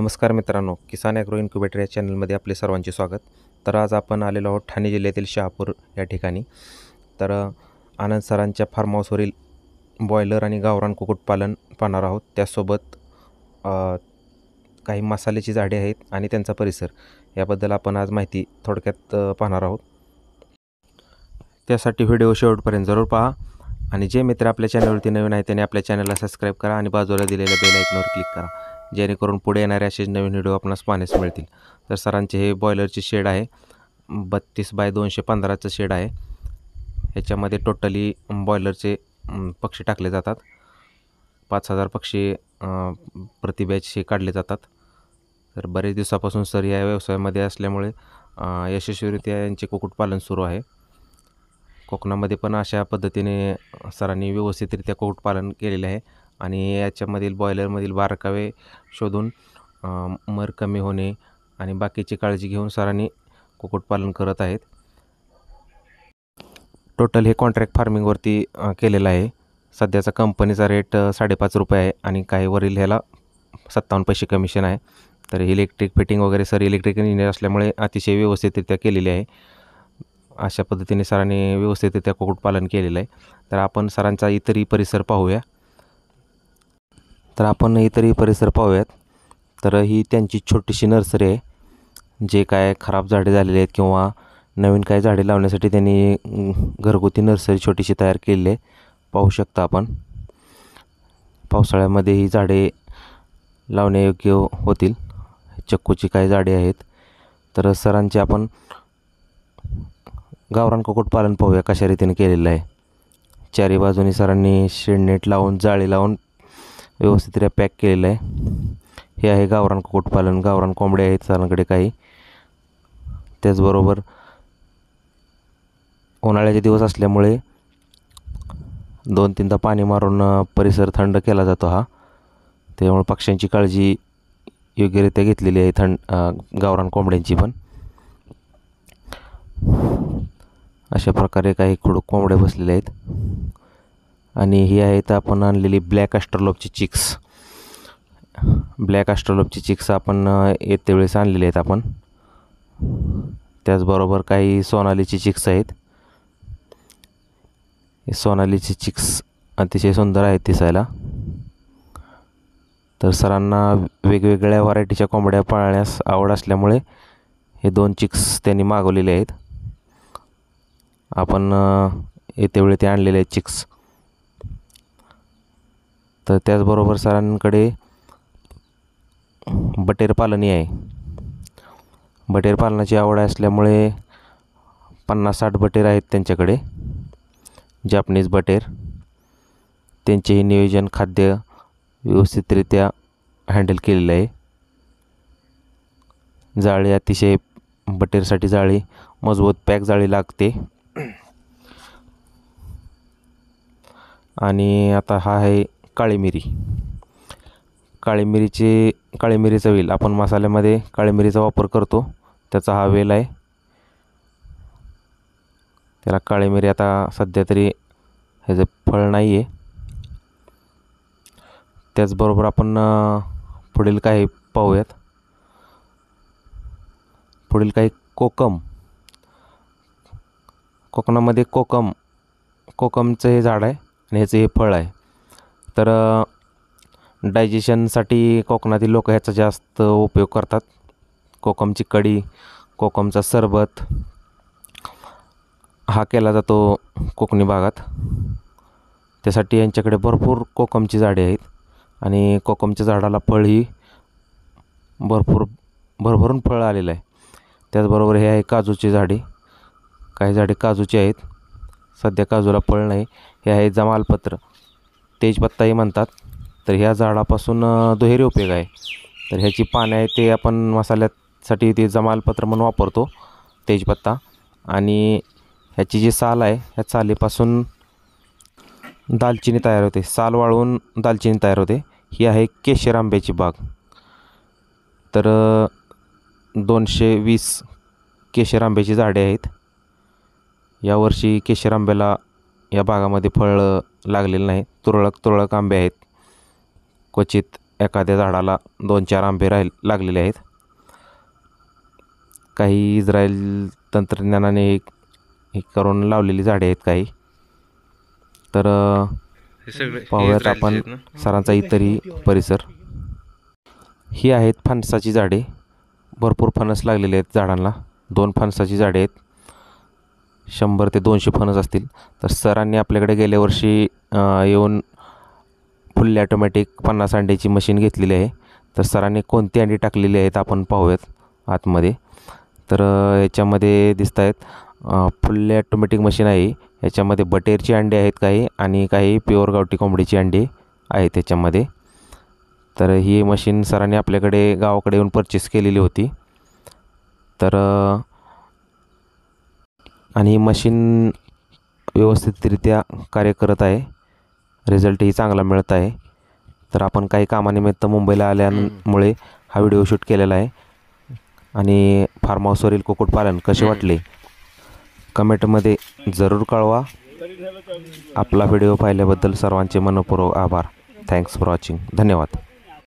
नमस्कार मित्रांनो किसान agro incubator या चॅनलमध्ये आपले सर्वांचे स्वागत तर आज आपण आलेलो आहोत ठाणे जिल्ह्यातील शहापूर या ठिकाणी तर आनंद सरांच्या फार्म हाऊसवरील बॉयलर आणि गावरान कुक्कुटपालन पाहणार आहोत त्यासोबत काही मसाल्याची झाडे आहेत आणि त्यांचा परिसर याबद्दल आपण आज माहिती थोडक्यात पाहणार आहोत त्यासाठी व्हिडिओ शेवटपर्यंत जरूर पहा आणि जे मित्र आपल्या चॅनलवरती नवीन आहेत त्यांनी आपल्या चॅनलला सबस्क्राईब करा आणि बाजूला दिलेल्या बेल आयकॉनवर क्लिक करा जेणेकरून पुढे येणारे असेच नवीन व्हिडिओ आपणास पाहण्यास मिळतील तर सरांचे हे बॉयलरचे शेड आहे बत्तीस बाय दोनशे पंधराचं शेड आहे ह्याच्यामध्ये टोटली बॉयलरचे पक्षी टाकले जातात पाच हजार पक्षी हे काढले जातात तर बरेच दिवसापासून सर या व्यवसायामध्ये असल्यामुळे यशस्वीरित्या यांचे कुक्कुटपालन सुरू आहे कोकणामध्ये पण अशा पद्धतीने सरांनी व्यवस्थितरित्या कुक्कुटपालन केलेले आहे आणि याच्यामधील बॉयलरमधील बारकावे शोधून मर कमी होणे आणि बाकीची काळजी घेऊन सरांनी कुक्कुटपालन करत आहेत टोटल हे कॉन्ट्रॅक्ट फार्मिंगवरती केलेलं आहे सध्याचा कंपनीचा रेट साडेपाच रुपये आहे आणि काही वरील ह्याला सत्तावन्न पैसे कमिशन आहे तर इलेक्ट्रिक फिटिंग वगैरे सर इलेक्ट्रिक इंजिनियर असल्यामुळे अतिशय व्यवस्थितरित्या केलेली आहे अशा पद्धतीने सरांनी व्यवस्थितरित्या कुक्कुटपालन केलेलं आहे तर आपण सरांचा इतरही परिसर पाहूया तर आपण इतरही परिसर पाहूयात तर ही त्यांची छोटीशी नर्सरी आहे जे काय खराब झाडे झालेले आहेत किंवा नवीन काय झाडे लावण्यासाठी त्यांनी घरगुती नर्सरी छोटीशी तयार केलेली आहे पाहू शकता आपण पावसाळ्यामध्ये ही झाडे लावण्यायोग्य होतील चक्कूची काही झाडे आहेत तर सरांचे आपण गावरान कुक्कुटपालन पाहूया कशा रीतीने केलेलं आहे चारी बाजूनी सरांनी शेडनेट लावून जाळी लावून व्यवस्थितरित्या पॅक केलेलं आहे हे आहे गावरान कुक्कुटपालन गावरान कोंबडे आहेत सरांकडे काही त्याचबरोबर उन्हाळ्याचे दिवस असल्यामुळे दोन तीनदा पाणी मारून परिसर थंड केला जातो हा त्यामुळे पक्ष्यांची काळजी योग्यरित्या घेतलेली आहे थंड गावरान कोंबड्यांची पण अशा प्रकारे काही खुडूक कोंबड्या बसलेले आहेत आणि ही आहेत आपण आणलेली ब्लॅक ॲस्ट्रॉलॉपची चिक्स ब्लॅक ॲस्ट्रॉलॉपची चिक्स आपण येते वेळेस आणलेले आहेत आपण त्याचबरोबर काही सोनालीची चिक्स आहेत सोनालीची चिक्स अतिशय सुंदर आहेत दिसायला तर सरांना वेगवेगळ्या व्हरायटीच्या कोंबड्या पाळण्यास आवड असल्यामुळे हे दोन चिक्स त्यांनी मागवलेले आहेत आपण येते वेळी ते आणलेले आहेत चिक्स तर त्याचबरोबर सरांकडे बटेर पालनही आहे बटेर पालनाची आवड असल्यामुळे पन्नास साठ बटेर आहेत त्यांच्याकडे जापनीज बटेर त्यांचेही नियोजन खाद्य व्यवस्थितरित्या हँडल केलेलं आहे जाळी अतिशय बटेरसाठी जाळी मजबूत पॅक जाळी लागते आणि आता हा आहे काळी मिरी काळी मिरीचे काळी मिरीचा वेल आपण मसाल्यामध्ये काळी मिरीचा वापर करतो त्याचा हा वेल आहे त्याला काळी मिरी आता सध्या तरी ह्याचं फळ नाही आहे त्याचबरोबर आपण पुढील काही पाहूयात पुढील काही कोकम कोकणामध्ये कोकम कोकमचं हे झाड आहे आणि ह्याचं हे फळ आहे तर डायजेशनसाठी कोकणातील लोक ह्याचा जास्त उपयोग करतात कोकमची कढी कोकमचा सरबत हा केला जातो कोकणी भागात त्यासाठी यांच्याकडे भरपूर कोकमची झाडे आहेत आणि कोकमच्या झाडाला फळही भरपूर भरभरून फळ आलेलं आहे त्याचबरोबर हे आहे काजूची झाडे काही झाडे काजूची आहेत सध्या काजूला फळ नाही हे आहे जमालपत्र तेजपत्ताही म्हणतात तर ह्या झाडापासून दुहेरी उपयोग आहे तर ह्याची पाने आहे ते आपण मसाल्यासाठी ते जमालपत्र म्हणून वापरतो तेजपत्ता आणि ह्याची जी साल आहे ह्या सालीपासून दालचिनी तयार होते साल वाळवून दालचिनी तयार होते ही आहे केशर आंब्याची बाग तर दोनशे वीस केशर आंब्याची झाडे आहेत यावर्षी केशर आंब्याला या भागामध्ये फळं लागलेलं नाही तुरळक तुरळक आंबे आहेत क्वचित एखाद्या झाडाला दोन चार आंबे राहील लागलेले आहेत काही इस्रायल तंत्रज्ञानाने हे करून लावलेली झाडे आहेत काही तर पाहूयात आपण सरांचा इतरही परिसर ही आहेत फणसाची झाडे भरपूर फणस लागलेले आहेत झाडांना दोन फणसाची झाडे आहेत शंभर ते दोनशे फणस असतील तर सरांनी आपल्याकडे गेल्या वर्षी येऊन फुल्ली ॲटोमॅटिक पन्नास अंड्याची मशीन घेतलेली आहे तर सरांनी कोणती अंडी टाकलेली आहेत आपण पाहूयात आतमध्ये तर याच्यामध्ये दिसत आहेत फुल्ली ॲटोमॅटिक मशीन आहे याच्यामध्ये बटेरची अंडी आहेत काही आणि काही प्युअर गावठी कोंबडीची अंडी आहेत त्याच्यामध्ये तर ही मशीन सरांनी आपल्याकडे गावाकडे येऊन परचेस केलेली होती तर आणि मशीन व्यवस्थितरित्या कार्य करत आहे रिझल्टही चांगला मिळत आहे तर आपण काही कामानिमित्त मुंबईला आल्यामुळे हा व्हिडिओ शूट केलेला आहे आणि फार्म हाऊसवरील कुक्कुटपालन कसे वाटले कमेंटमध्ये जरूर कळवा आपला व्हिडिओ पाहिल्याबद्दल सर्वांचे मनपूर्वक आभार थँक्स फॉर वॉचिंग धन्यवाद